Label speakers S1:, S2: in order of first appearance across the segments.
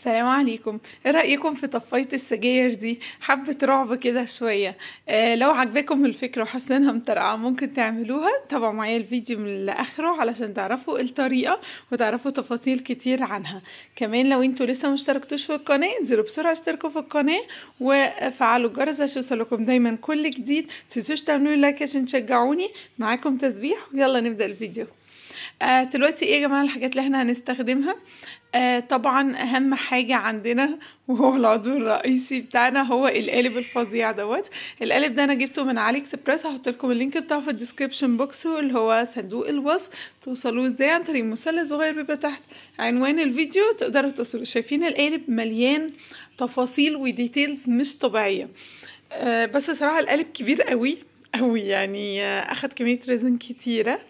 S1: السلام عليكم ايه رايكم في طفايه السجاير دي حبه رعب كده شويه آه لو عجبكم الفكره وحاسه انها مترقعه ممكن تعملوها تابعوا معايا الفيديو من لاخره علشان تعرفوا الطريقه وتعرفوا تفاصيل كتير عنها كمان لو انتوا لسه مشتركتوش في القناه انزلوا بسرعه اشتركوا في القناه وفعلوا الجرس عشان يوصلكم دايما كل جديد متنسوش تعملوا لايك عشان تشجعوني معاكم تسبيح ويلا نبدا الفيديو آه، دلوقتي ايه يا جماعه الحاجات اللي احنا هنستخدمها آه طبعا اهم حاجه عندنا وهو العضو الرئيسي بتاعنا هو القالب الفظيع دوت القالب ده انا جبته من علي اكسبريس هحط لكم اللينك بتاعه في الديسكربشن بوكس اللي هو صندوق الوصف توصلوه ازاي عن طريق مثلث صغير بيبقى تحت عنوان الفيديو تقدروا توصلوا شايفين القالب مليان تفاصيل وديتيلز مش طبيعيه آه بس صراحه القالب كبير قوي قوي يعني آه، اخد كميه ريزن كتيره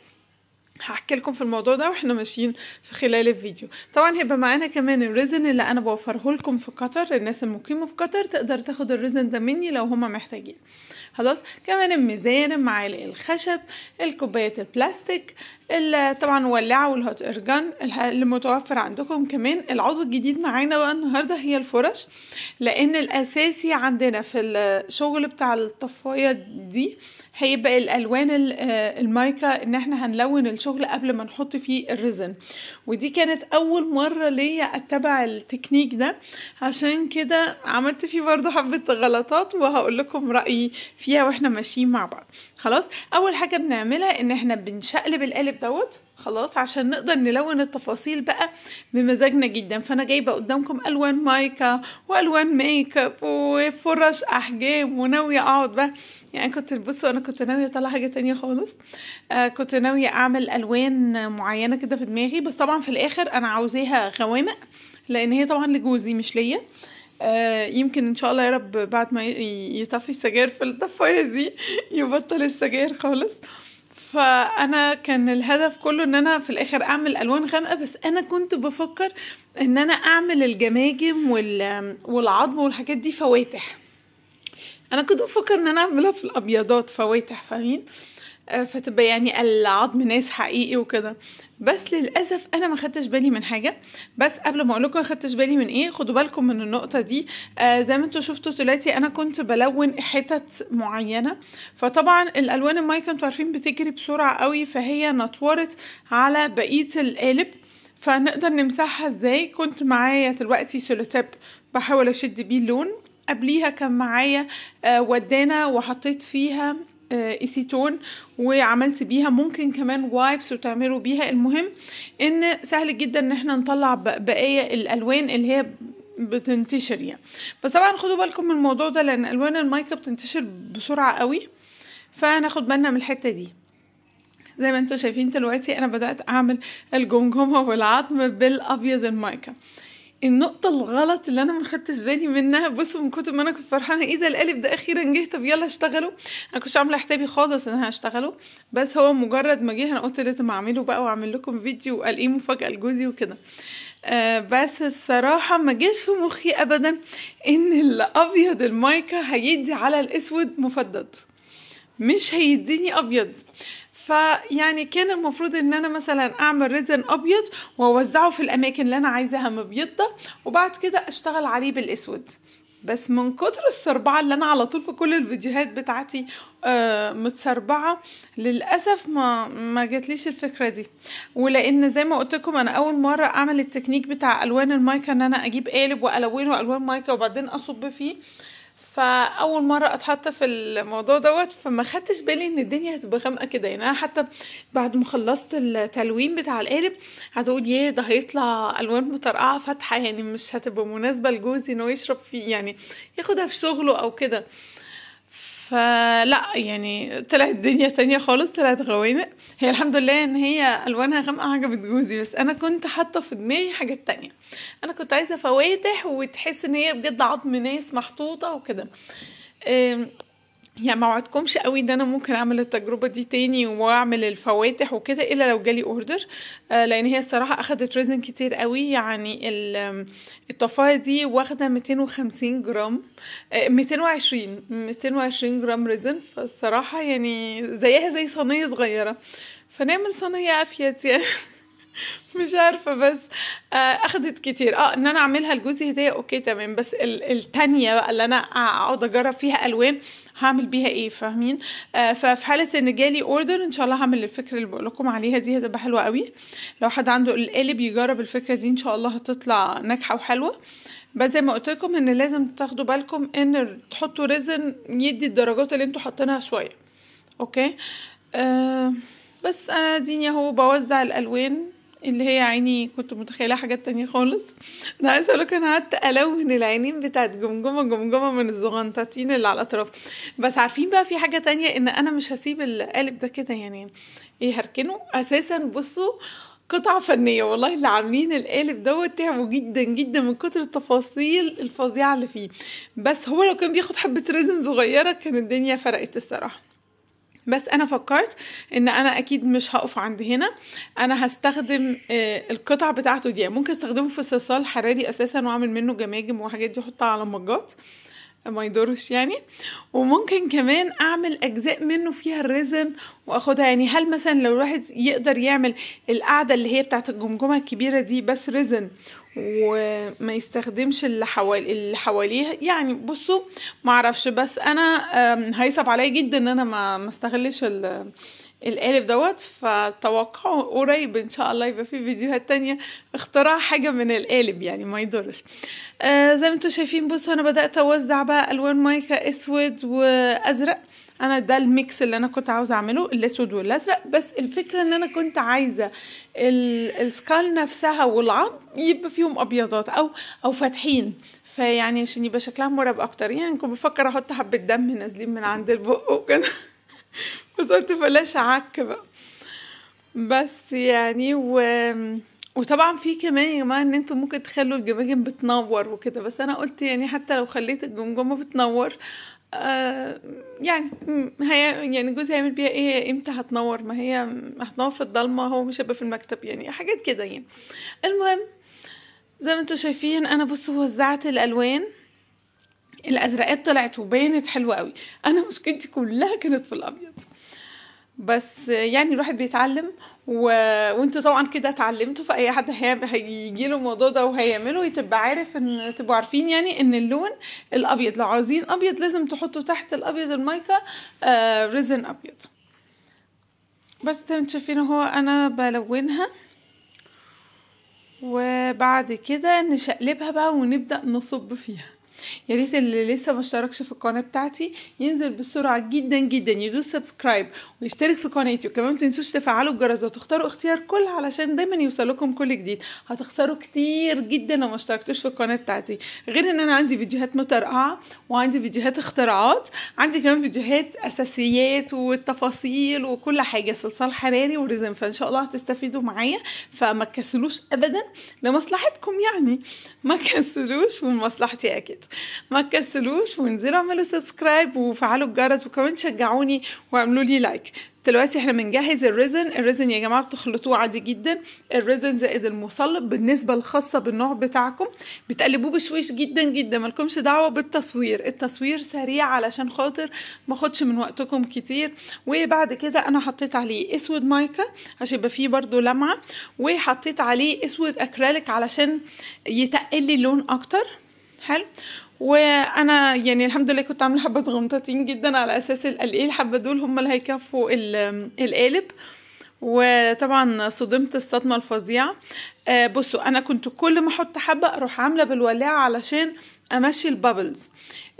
S1: هحكي لكم في الموضوع ده واحنا ماشيين في خلال الفيديو طبعا هيبقى معانا كمان الريزن اللي انا بوفره لكم في قطر الناس المقيمه في قطر تقدر تاخد الريزن ده مني لو هما محتاجين خلاص كمان الميزان معالق الخشب الكوبايات البلاستيك طبعا ولاعة والهوت ارجان اللي متوفر عندكم كمان العضو الجديد معانا بقى النهاردة هي الفرش لان الاساسي عندنا في الشغل بتاع الطفاية دي هيبقى الالوان آه، المايكا ان احنا هنلون الشغل قبل ما نحط فيه الريزن ودي كانت اول مرة ليا اتبع التكنيك ده عشان كده عملت فيه برضه حبة غلطات وهقول لكم رأيي فيها واحنا ماشيين مع بعض خلاص اول حاجة بنعملها ان احنا بنشقلب القالب الجلد دوت خلاص عشان نقدر نلون التفاصيل بقى بمزاجنا جدا فانا جايبه قدامكم الوان مايكا والوان ميك اب وفرش احجام وناويه اقعد بقى يعني كنت بصوا انا كنت ناويه اطلع حاجه تانية خالص آه كنت ناويه اعمل الوان معينه كده في دماغي بس طبعا في الاخر انا عاوزاها غوامق لان هي طبعا لجوزي مش ليا آه يمكن ان شاء الله يا رب بعد ما يطفي السجاير في الطفايه دي يبطل السجاير خالص آه فانا كان الهدف كله ان انا في الاخر اعمل الوان غامقه بس انا كنت بفكر ان انا اعمل الجماجم والعظم والحاجات دي فواتح انا كنت بفكر ان انا اعملها في الابيضات فواتح فاهمين آه، فتبقى يعني العظم ناس حقيقي وكده بس للاسف انا ما خدتش بالي من حاجه بس قبل ما اقول لكم خدتش بالي من ايه خدوا بالكم من النقطه دي آه زي ما انتم شفتوا دلوقتي انا كنت بلون حتت معينه فطبعا الالوان المايك انتوا عارفين بتجري بسرعه قوي فهي نطورت على بقيه القالب فنقدر نمسحها ازاي كنت معايا دلوقتي سولوتاب بحاول اشد بيه اللون قبليها كان معايا آه ودانه وحطيت فيها اسيتون آه، وعملت بيها ممكن كمان وايبس وتعملوا بيها المهم ان سهل جدا ان احنا نطلع بقايا الالوان اللي هي بتنتشر يعني بس طبعا خدوا بالكم من الموضوع ده لان الوان المايكا بتنتشر بسرعه قوي فناخد بالنا من الحته دي زي ما انتم شايفين دلوقتي انا بدات اعمل الجمجمه والعظم بالابيض المايكا النقطة الغلط اللي أنا ما خدتش بالي منها بصوا من كتر ما أنا كنت فرحانة إيه ده القالب ده أخيرا جه طب يلا اشتغله أنا كنتش عاملة حسابي خالص إن أنا هشتغله بس هو مجرد ما جه أنا قلت لازم أعمله بقى وأعمل لكم فيديو وقال إيه مفاجأة لجوزي وكده آه بس الصراحة ما جاش في مخي أبدا إن الأبيض المايكا هيدي على الأسود مفدد مش هيديني أبيض فيعني كان المفروض ان انا مثلا اعمل ريزن ابيض واوزعه في الاماكن اللي انا عايزاها مبيضه وبعد كده اشتغل عليه بالاسود بس من كتر السربعه اللي انا على طول في كل الفيديوهات بتاعتي آه، متسربعه للاسف ما ما ليش الفكره دي ولان زي ما قلت لكم انا اول مره اعمل التكنيك بتاع الوان المايكا ان انا اجيب قالب والونه الوان مايكا وبعدين اصب فيه فاول مره اتحط في الموضوع دوت فما خدتش بالي ان الدنيا هتبقى غامقه كده يعني انا حتى بعد ما خلصت التلوين بتاع القالب هتقول ياه ده هيطلع الوان مطرقعه فاتحه يعني مش هتبقى مناسبه لجوزي ان هو يشرب فيه يعني ياخدها في شغله او كده فلا يعني طلعت الدنيا تانية خالص طلعت غوامق هي الحمد لله ان هي الوانها غامقه عجبت جوزي بس انا كنت حاطه في دماغي حاجات تانية انا كنت عايزه فواتح وتحس ان هي بجد عظم ناس محطوطه وكده يعني ما وعدكمش قوي ان انا ممكن اعمل التجربه دي تاني واعمل الفواتح وكده الا لو جالي اوردر آه لان هي الصراحه اخدت ريزن كتير قوي يعني الطفايه دي واخده 250 جرام آه 220 220 جرام ريزن فالصراحه يعني زيها زي صينيه صغيره فنعمل صينيه افيت يعني مش عارفه بس آه اخدت كتير اه ان انا اعملها لجوزي هديه اوكي تمام بس التانية بقى اللي انا اقعد اجرب فيها الوان هعمل بيها ايه فاهمين آه ففي حاله ان جالي اوردر ان شاء الله هعمل الفكره اللي بقول لكم عليها دي هتبقى حلوه قوي لو حد عنده القالب يجرب الفكره دي ان شاء الله هتطلع ناجحه وحلوه بس زي ما قلت لكم ان لازم تاخدوا بالكم ان تحطوا ريزن يدي الدرجات اللي انتوا حاطينها شويه اوكي آه بس انا ديني اهو بوزع الالوان اللي هي عيني كنت متخيلة حاجات تانية خالص أنا عايزة أقولك أنا قعدت ألون العينين بتاعت جمجمة جمجمة من الزغنطتين اللي على الأطراف بس عارفين بقى في حاجة تانية إن أنا مش هسيب القالب ده كده يعني إيه هركنه أساسا بصوا قطعة فنية والله اللي عاملين القالب دوت تعبوا جدا جدا من كتر التفاصيل الفظيعة اللي فيه بس هو لو كان بياخد حبة ريزن صغيرة كان الدنيا فرقت الصراحة بس انا فكرت ان انا اكيد مش هقف عند هنا انا هستخدم آه، القطع بتاعته دي يعني ممكن استخدمه في صلصال حراري اساسا واعمل منه جماجم وحاجات دي احطها على مجات ما يدورش يعني وممكن كمان اعمل اجزاء منه فيها الريزن واخدها يعني هل مثلا لو الواحد يقدر يعمل القعده اللي هي بتاعت الجمجمه الكبيره دي بس ريزن وما يستخدمش اللي حوالي اللي حواليه يعني بصوا معرفش بس انا هيصعب عليا جدا ان انا ما استغلش القالب دوت فتوقعوا قريب ان شاء الله يبقى في فيديوهات تانية اختراع حاجة من القالب يعني ما يضرش آه زي ما انتم شايفين بصوا انا بدأت اوزع بقى الوان مايكا اسود وازرق انا ده الميكس اللي انا كنت عاوزه اعمله الاسود والازرق بس الفكره ان انا كنت عايزه السكال نفسها والعظم يبقى فيهم ابيضات او او فاتحين فيعني عشان يبقى شكلها مرعب اكتر يعني كنت بفكر احط حبه دم نازلين من عند البق وكده بس قلت بلاش عك بقى بس يعني و وطبعا في كمان يا جماعه ان انتوا ممكن تخلوا الجماجم بتنور وكده بس انا قلت يعني حتى لو خليت الجمجمه بتنور آه، يعني هي يعني جوزي هيعمل بيها ايه امتى هتنور ما هي هتنور في الضلمه هو مش هيبقى في المكتب يعني حاجات كده يعني المهم زي ما انتوا شايفين انا بصوا وزعت الالوان الازرقات طلعت وبانت حلوه قوي انا مشكلتي كلها كانت في الابيض بس يعني الواحد بيتعلم و... وانتوا طبعا كده اتعلمتوا فاي حد هي... هيجي له الموضوع ده وهيعمله تبقى عارف ان تبقوا عارفين يعني ان اللون الابيض لو عاوزين ابيض لازم تحطوا تحت الابيض المايكا آه ريزن ابيض بس انتوا شايفين اهو انا بلونها وبعد كده نشقلبها بقى ونبدا نصب فيها يا ريت اللي لسه ما اشتركش في القناه بتاعتي ينزل بسرعه جدا جدا يدوس سبسكرايب ويشترك في قناتي وكمان ما تنسوش تفعلوا الجرس وتختاروا اختيار كل علشان دايما يوصلكم كل جديد هتخسروا كتير جدا لو ما اشتركتوش في القناه بتاعتي غير ان انا عندي فيديوهات مترقعه وعندي فيديوهات اختراعات عندي كمان فيديوهات اساسيات والتفاصيل وكل حاجه صلصال حراري ورزم فان شاء الله هتستفيدوا معايا فما تكسلوش ابدا لمصلحتكم يعني ما تكسلوش ومصلحتي اكيد ما تكسلوش وانزلوا اعملوا سبسكرايب وفعلوا الجرس وكمان شجعوني واعملوا لي لايك دلوقتي احنا بنجهز الريزن الريزن يا جماعه بتخلطوه عادي جدا الريزن زائد المصلب بالنسبه الخاصه بالنوع بتاعكم بتقلبوه بشويش جدا جدا مالكمش دعوه بالتصوير التصوير سريع علشان خاطر ما اخدش من وقتكم كتير وبعد كده انا حطيت عليه اسود مايكا عشان يبقى فيه برده لمعه وحطيت عليه اسود اكريليك علشان يتقل لي اللون اكتر حلو وانا يعني الحمد لله كنت عامله حبه غمطتين جدا على اساس القلقيه الحبه دول هم اللي هيكفوا القالب وطبعا صدمت الصدمه الفظيعه آه، بصوا انا كنت كل ما احط حبه اروح عامله بالولاعه علشان امشي البابلز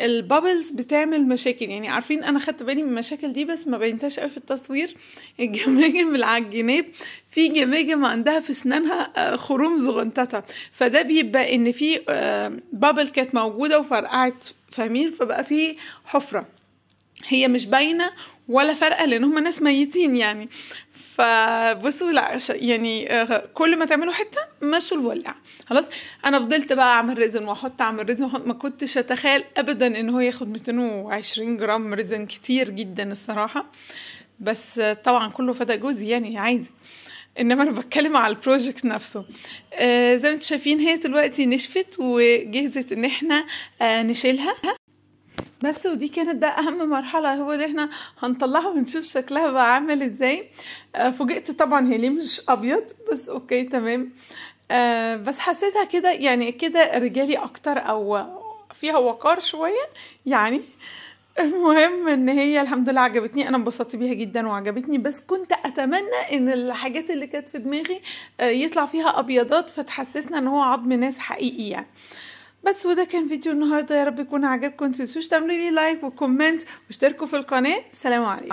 S1: البابلز بتعمل مشاكل يعني عارفين انا خدت بالي من المشاكل دي بس ما بينتهاش قوي في التصوير الجماجم اللي على الجناب في جماجم عندها في اسنانها آه، خروم زغنططه فده بيبقى ان في بابل آه، كانت موجوده وفرقعت فاهمين فبقى في حفره هي مش باينه ولا فارقه لان هم ناس ميتين يعني فبصوا لا يعني آه، كل ما تعملوا حته مشوا الولع خلاص انا فضلت بقى اعمل ريزن واحط اعمل ريزن ما كنتش اتخيل ابدا ان هو ياخد 220 جرام ريزن كتير جدا الصراحه بس طبعا كله فدا جوزي يعني عادي انما انا بتكلم على البروجكت نفسه آه زي ما انتم شايفين هي دلوقتي نشفت وجهزت ان احنا آه نشيلها بس ودي كانت ده اهم مرحله هو اللي احنا هنطلعها ونشوف شكلها بقى عامل ازاي آه، فوجئت طبعا هي ليه مش ابيض بس اوكي تمام آه، بس حسيتها كده يعني كده رجالي اكتر او فيها وقار شويه يعني المهم ان هي الحمد لله عجبتني انا انبسطت بيها جدا وعجبتني بس كنت اتمنى ان الحاجات اللي كانت في دماغي آه، يطلع فيها ابيضات فتحسسنا ان هو عظم ناس حقيقي يعني بس وده كان فيديو النهارده يا رب يكون عجبكم متنسوش تعملوا لي لايك وكومنت واشتركوا في القناه سلام عليكم